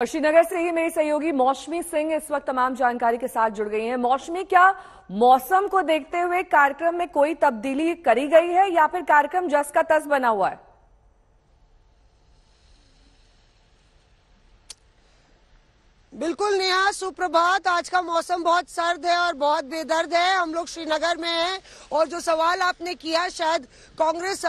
और श्रीनगर से ही मेरी सहयोगी मौसमी सिंह इस वक्त तमाम जानकारी के साथ जुड़ गई हैं मौसमी क्या मौसम को देखते हुए कार्यक्रम में कोई तब्दीली करी गई है या फिर कार्यक्रम जस का तस बना हुआ है बिल्कुल नेहा सुप्रभात आज का मौसम बहुत सर्द है और बहुत बेदर्द है हम लोग श्रीनगर में हैं और जो सवाल आपने किया शायद कांग्रेस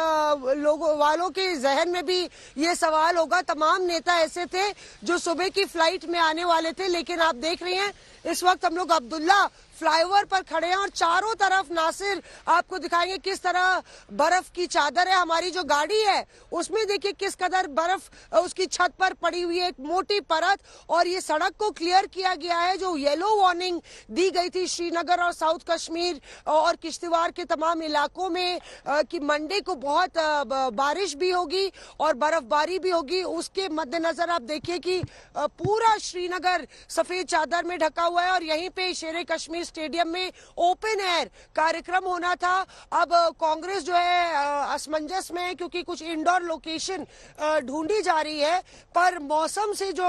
लोगों वालों के जहन में भी ये सवाल होगा तमाम नेता ऐसे थे जो सुबह की फ्लाइट में आने वाले थे लेकिन आप देख रही हैं इस वक्त हम लोग अब्दुल्ला फ्लाईओवर पर खड़े हैं और चारों तरफ नासिर आपको दिखाएंगे किस तरह बर्फ की चादर है हमारी जो गाड़ी है उसमें देखिए किस कदर बर्फ उसकी छत पर पड़ी हुई है एक मोटी परत और ये सड़क को क्लियर किया गया है जो येलो वार्निंग दी गई थी श्रीनगर और साउथ कश्मीर और किश्तवाड़ के तमाम इलाकों में कि मंडे को बहुत बारिश भी होगी और बर्फबारी भी होगी उसके मद्देनजर आप देखिए कि पूरा श्रीनगर सफेद चादर में ढका हुआ है और यहीं पे शेर कश्मीर स्टेडियम में ओपन एयर कार्यक्रम होना था अब कांग्रेस जो है असमंजस में है क्योंकि कुछ इंडोर लोकेशन ढूंढी जा रही है पर मौसम से जो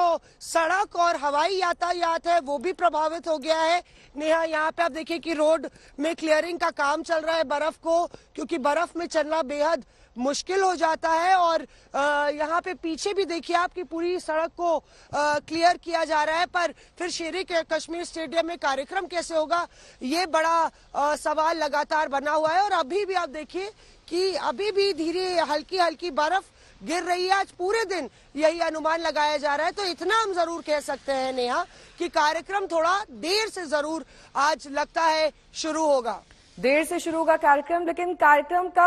सड़क और हवा हवाई यातायात है वो भी प्रभावित हो गया है नेहा यहाँ पे आप देखिए कि रोड में क्लियरिंग का काम चल रहा है बर्फ को क्योंकि बर्फ में चलना बेहद मुश्किल हो जाता है और यहाँ पे पीछे भी देखिए आप कि पूरी सड़क को आ, क्लियर किया जा रहा है पर फिर शेरे के कश्मीर स्टेडियम में कार्यक्रम कैसे होगा ये बड़ा आ, सवाल लगातार बना हुआ है और अभी भी आप देखिए कि अभी भी धीरे हल्की हल्की बर्फ गिर रही है आज पूरे दिन यही अनुमान लगाया जा रहा है तो इतना हम जरूर कह सकते हैं नेहा कि कार्यक्रम थोड़ा देर से जरूर आज लगता है शुरू होगा देर से शुरू होगा कार्यक्रम लेकिन कार्यक्रम का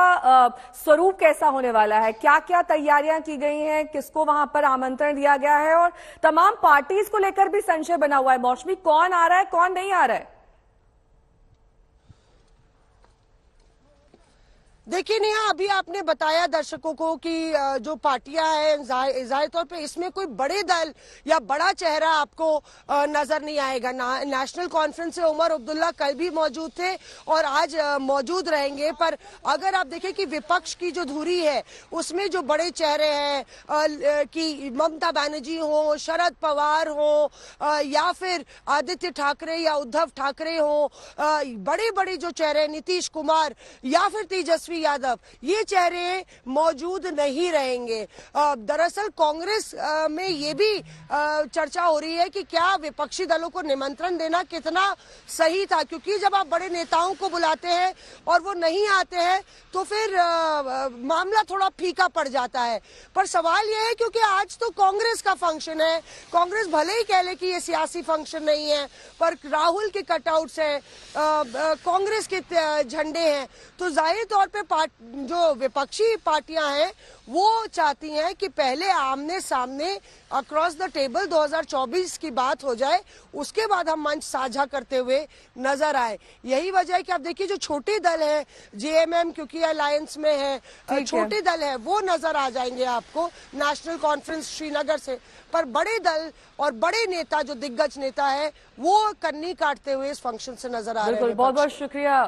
स्वरूप कैसा होने वाला है क्या क्या तैयारियां की गई हैं किसको वहां पर आमंत्रण दिया गया है और तमाम पार्टीज को लेकर भी संशय बना हुआ है मौसमी कौन आ रहा है कौन नहीं आ रहा है देखिए नेहा अभी आपने बताया दर्शकों को कि जो पार्टियां हैं जाहिर तौर पे इसमें कोई बड़े दल या बड़ा चेहरा आपको नजर नहीं आएगा ना, नेशनल कॉन्फ्रेंस से उमर अब्दुल्ला कल भी मौजूद थे और आज मौजूद रहेंगे पर अगर आप देखें कि विपक्ष की जो धुरी है उसमें जो बड़े चेहरे हैं कि ममता बनर्जी हो शरद पवार हो या फिर आदित्य ठाकरे या उद्धव ठाकरे हो बड़े बड़े जो चेहरे नीतीश कुमार या फिर तेजस्वी यादव ये चेहरे मौजूद नहीं रहेंगे दरअसल कांग्रेस में ये भी चर्चा हो रही है कि क्या विपक्षी दलों को निमंत्रण देना कितना सही था क्योंकि जब आप बड़े नेताओं को बुलाते हैं और वो नहीं आते हैं तो फिर मामला थोड़ा फीका पड़ जाता है पर सवाल यह है क्योंकि आज तो कांग्रेस का फंक्शन है कांग्रेस भले ही कह ले कि ये सियासी फंक्शन नहीं है पर राहुल के कटआउट्स हैं कांग्रेस के झंडे हैं तो जाहिर तौर पर दूसरे पार्ट जो विपक्षी पार्टियां हैं वो चाहती हैं कि पहले आमने सामने अक्रॉस द टेबल 2024 की बात हो जाए उसके बाद हम मंच साझा करते हुए नजर आए यही वजह है कि आप देखिए जो छोटे दल है जेएमएम क्योंकि अलायंस में है छोटे दल है वो नजर आ जाएंगे आपको नेशनल कॉन्फ्रेंस श्रीनगर से पर बड़े दल और बड़े नेता जो दिग्गज नेता है वो कन्नी काटते हुए इस फंक्शन से नजर आ रहे हैं बहुत बहुत शुक्रिया